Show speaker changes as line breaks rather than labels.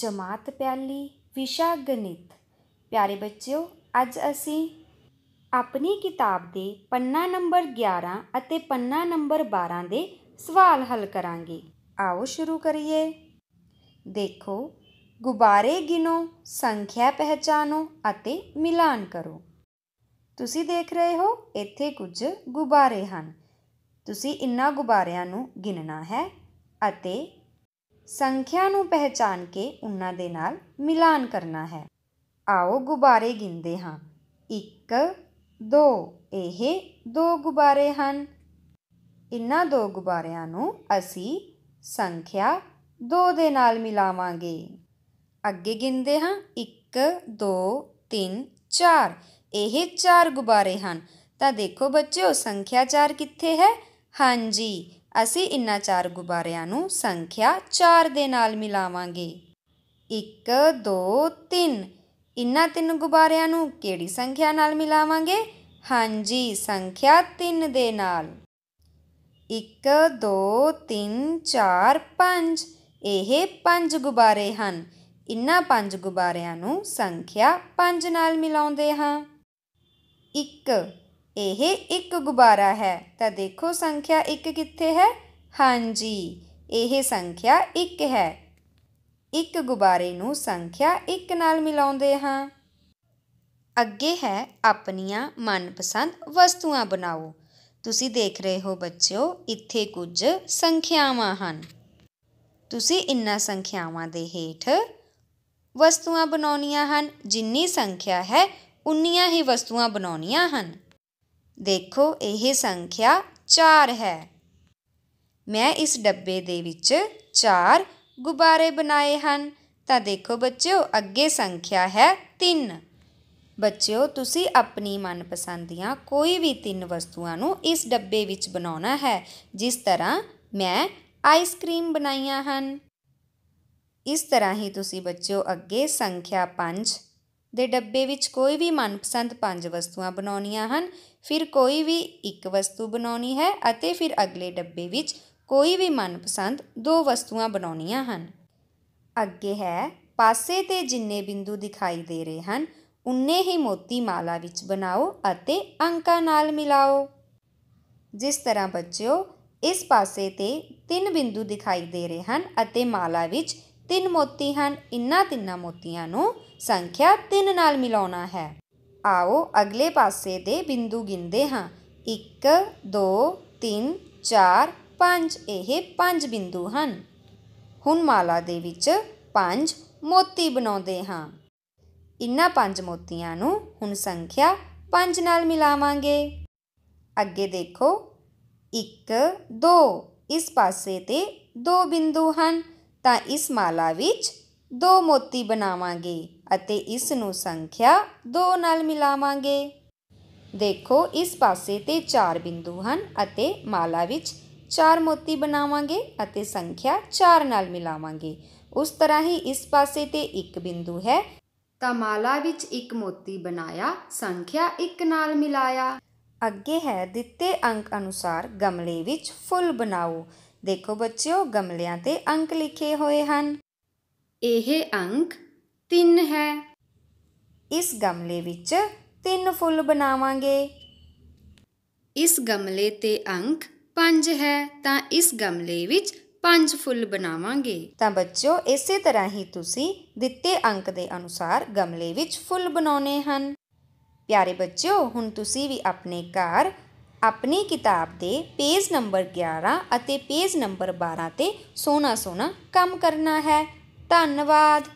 ਜਮਾਤ ਪਿਆਲੀ ਵਿਸ਼ਾ ਗਣਿਤ ਪਿਆਰੇ ਬੱਚਿਓ ਅੱਜ ਅਸੀਂ ਆਪਣੀ ਕਿਤਾਬ ਦੇ ਪੰਨਾ ਨੰਬਰ 11 ਅਤੇ ਪੰਨਾ ਨੰਬਰ 12 ਦੇ ਸਵਾਲ ਹੱਲ ਕਰਾਂਗੇ ਆਓ ਸ਼ੁਰੂ ਕਰੀਏ ਦੇਖੋ ਗੁਬਾਰੇ ਗਿਨੋ ਸੰਖਿਆ ਪਹਿਚਾਨੋ ਅਤੇ ਮਿਲਾਨ ਕਰੋ ਤੁਸੀਂ ਦੇਖ ਰਹੇ ਹੋ ਇੱਥੇ ਕੁਝ ਗੁਬਾਰੇ ਹਨ ਤੁਸੀਂ ਇਨ੍ਹਾਂ ਗੁਬਾਰਿਆਂ ਨੂੰ ਗਿਣਨਾ ਹੈ ਅਤੇ ਸੰਖਿਆ ਨੂੰ ਪਹਿਚਾਨ ਕੇ ਉਹਨਾਂ ਦੇ ਨਾਲ ਮਿਲਾਨ ਕਰਨਾ ਹੈ ਆਓ ਗੁਬਾਰੇ ਗਿਣਦੇ ਹਾਂ 1 2 ਇਹ ਦੋ ਗੁਬਾਰੇ ਹਨ ਇਨ੍ਹਾਂ ਦੋ ਗੁਬਾਰਿਆਂ ਨੂੰ ਅਸੀਂ ਸੰਖਿਆ 2 ਦੇ ਨਾਲ ਮਿਲਾਵਾਂਗੇ ਅੱਗੇ ਗਿਣਦੇ ਹਾਂ 1 2 3 4 ਇਹ ਚਾਰ ਗੁਬਾਰੇ ਹਨ ਤਾਂ ਦੇਖੋ ਬੱਚਿਓ ਸੰਖਿਆ 4 ਕਿੱਥੇ ਹੈ ਹਾਂਜੀ ਅਸੀਂ ਇਨ੍ਹਾਂ ਚਾਰ ਗੁਬਾਰਿਆਂ ਨੂੰ ਸੰਖਿਆ 4 ਦੇ ਨਾਲ ਮਿਲਾਵਾਂਗੇ 1 2 3 ਇਨ੍ਹਾਂ ਤਿੰਨ ਗੁਬਾਰਿਆਂ ਨੂੰ ਕਿਹੜੀ ਸੰਖਿਆ ਨਾਲ ਮਿਲਾਵਾਂਗੇ ਹਾਂਜੀ ਸੰਖਿਆ 3 ਦੇ ਨਾਲ 1 2 3 4 5 ਇਹ 5 ਗੁਬਾਰੇ ਹਨ ਇਨ੍ਹਾਂ 5 ਗੁਬਾਰਿਆਂ ਨੂੰ ਸੰਖਿਆ 5 ਨਾਲ ਮਿਲਾਉਂਦੇ ਹਾਂ 1 ਇਹ ਇੱਕ ਗੁਬਾਰਾ ਹੈ ਤਾਂ ਦੇਖੋ ਸੰਖਿਆ 1 ਕਿੱਥੇ ਹੈ ਹਾਂਜੀ ਇਹ ਸੰਖਿਆ 1 ਹੈ ਇੱਕ ਗੁਬਾਰੇ ਨੂੰ ਸੰਖਿਆ 1 ਨਾਲ ਮਿਲਾਉਂਦੇ ਹਾਂ ਅੱਗੇ ਹੈ ਆਪਣੀਆਂ ਮਨਪਸੰਦ ਵਸਤੂਆਂ ਬਣਾਓ ਤੁਸੀਂ ਦੇਖ ਰਹੇ ਹੋ ਬੱਚਿਓ ਇੱਥੇ ਕੁਝ ਸੰਖਿਆਵਾਂ ਹਨ ਤੁਸੀਂ ਇਨ੍ਹਾਂ ਸੰਖਿਆਵਾਂ ਦੇ ਹੇਠ ਵਸਤੂਆਂ ਬਣਾਉਣੀਆਂ ਹਨ ਜਿੰਨੀ ਸੰਖਿਆ ਹੈ ਉਨੀਆਂ ਹੀ ਵਸਤੂਆਂ ਬਣਾਉਣੀਆਂ ਹਨ ਦੇਖੋ ਇਹ ਸੰਖਿਆ 4 ਹੈ ਮੈਂ ਇਸ ਡੱਬੇ ਦੇ ਵਿੱਚ 4 ਗੁਬਾਰੇ ਬਣਾਏ ਹਨ ਤਾਂ ਦੇਖੋ ਬੱਚਿਓ ਅੱਗੇ ਸੰਖਿਆ ਹੈ 3 ਬੱਚਿਓ ਤੁਸੀਂ ਆਪਣੀ ਮਨਪਸੰਦ ਦੀਆਂ ਕੋਈ ਵੀ ਤਿੰਨ ਵਸਤੂਆਂ ਨੂੰ ਇਸ ਡੱਬੇ ਵਿੱਚ ਬਣਾਉਣਾ ਹੈ ਜਿਸ ਤਰ੍ਹਾਂ ਮੈਂ ਆਈਸਕ੍ਰੀਮ ਬਣਾਈਆਂ ਹਨ ਇਸ ਤਰ੍ਹਾਂ ਹੀ ਤੁਸੀਂ ਬੱਚਿਓ ਅੱਗੇ ਸੰਖਿਆ 5 ਦੇ ਡੱਬੇ ਵਿੱਚ ਕੋਈ ਵੀ ਮਨਪਸੰਦ ਪੰਜ ਵਸਤੂਆਂ ਬਣਾਉਣੀਆਂ ਹਨ ਫਿਰ ਕੋਈ ਵੀ ਇੱਕ ਵਸਤੂ ਬਣਾਉਣੀ ਹੈ ਅਤੇ ਫਿਰ ਅਗਲੇ ਡੱਬੇ ਵਿੱਚ ਕੋਈ ਵੀ ਮਨਪਸੰਦ ਦੋ ਵਸਤੂਆਂ ਬਣਾਉਣੀਆਂ ਹਨ ਅੱਗੇ ਹੈ ਪਾਸੇ ਤੇ ਜਿੰਨੇ ਬਿੰਦੂ ਦਿਖਾਈ ਦੇ ਰਹੇ ਹਨ ਉਨੇ ਹੀ ਮੋਤੀ ਮਾਲਾ ਵਿੱਚ ਬਣਾਓ ਅਤੇ ਅੰਕਾਂ ਨਾਲ ਮਿਲਾਓ ਜਿਸ ਤਰ੍ਹਾਂ ਬੱਚਿਓ ਇਸ ਪਾਸੇ ਤੇ ਤਿੰਨ ਬਿੰਦੂ ਦਿਖਾਈ ਦੇ ਰਹੇ ਹਨ ਅਤੇ ਮਾਲਾ ਵਿੱਚ ਤਿੰਨ ਮੋਤੀ ਹਨ ਇਨ੍ਹਾਂ ਤਿੰਨਾਂ ਮੋਤੀਆਂ ਨੂੰ ਸੰਖਿਆ 3 ਨਾਲ ਮਿਲਾਉਣਾ ਹੈ ਆਓ ਅਗਲੇ ਪਾਸੇ ਦੇ ਬਿੰਦੂ ਗਿੰਦੇ ਹਾਂ 1 2 3 4 5 ਇਹ 5 ਬਿੰਦੂ ਹਨ ਹੁਣ ਮਾਲਾ ਦੇ ਵਿੱਚ 5 ਮੋਤੀ ਬਣਾਉਂਦੇ ਹਾਂ ਇਨ੍ਹਾਂ 5 ਮੋਤੀਆਂ ਨੂੰ ਹੁਣ ਸੰਖਿਆ 5 ਨਾਲ ਮਿਲਾਵਾਂਗੇ ਅੱਗੇ ਦੇਖੋ 1 2 ਇਸ ਪਾਸੇ ਤੇ 2 ਬਿੰਦੂ ਹਨ ਤਾਂ ਇਸ ਮਾਲਾ ਵਿੱਚ ਦੋ ਮੋਤੀ ਬਣਾਵਾਂਗੇ ਅਤੇ ਇਸ ਨੂੰ ਸੰਖਿਆ 2 ਨਾਲ ਮਿਲਾਵਾਂਗੇ ਦੇਖੋ ਇਸ ਪਾਸੇ ਤੇ 4 ਬਿੰਦੂ ਹਨ ਅਤੇ ਮਾਲਾ ਵਿੱਚ 4 ਮੋਤੀ ਬਣਾਵਾਂਗੇ ਅਤੇ ਸੰਖਿਆ 4 ਨਾਲ ਮਿਲਾਵਾਂਗੇ ਉਸ ਤਰ੍ਹਾਂ ਹੀ ਇਸ ਪਾਸੇ ਤੇ 1 ਬਿੰਦੂ ਹੈ ਤਾਂ ਮਾਲਾ ਵਿੱਚ 1 ਮੋਤੀ ਬਣਾਇਆ ਸੰਖਿਆ 1 ਨਾਲ ਮਿਲਾਇਆ ਅੱਗੇ ਹੈ ਦਿੱਤੇ ਅੰਕ ਅਨੁਸਾਰ ਗਮਲੇ ਵਿੱਚ ਫੁੱਲ ਬਣਾਓ ਦੇਖੋ ਬੱਚਿਓ ਗਮਲਿਆਂ ਤੇ ਅੰਕ ਲਿਖੇ ਹੋਏ ਹਨ ਇਹ ਅੰਕ 3 ਹੈ ਇਸ ਗਮਲੇ ਵਿੱਚ ਤਿੰਨ ਫੁੱਲ ਬਣਾਵਾਂਗੇ ਇਸ ਗਮਲੇ ਤੇ ਅੰਕ 5 ਹੈ ਤਾਂ ਇਸ ਗਮਲੇ ਵਿੱਚ ਪੰਜ ਫੁੱਲ ਬਣਾਵਾਂਗੇ ਤਾਂ ਬੱਚਿਓ ਇਸੇ ਤਰ੍ਹਾਂ ਹੀ ਤੁਸੀਂ ਦਿੱਤੇ ਅੰਕ ਦੇ ਅਨੁਸਾਰ ਗਮਲੇ ਵਿੱਚ ਫੁੱਲ ਬਣਾਉਣੇ ਹਨ ਪਿਆਰੇ ਬੱਚਿਓ ਹੁਣ ਤੁਸੀਂ ਵੀ ਆਪਣੇ ਘਰ ਆਪਣੀ ਕਿਤਾਬ ਦੇ ਪੇਜ ਨੰਬਰ 11 ਅਤੇ ਪੇਜ ਨੰਬਰ 12 ਤੇ ਸੋਨਾ ਸੋਨਾ ਕੰਮ ਕਰਨਾ ਹੈ ਧੰਨਵਾਦ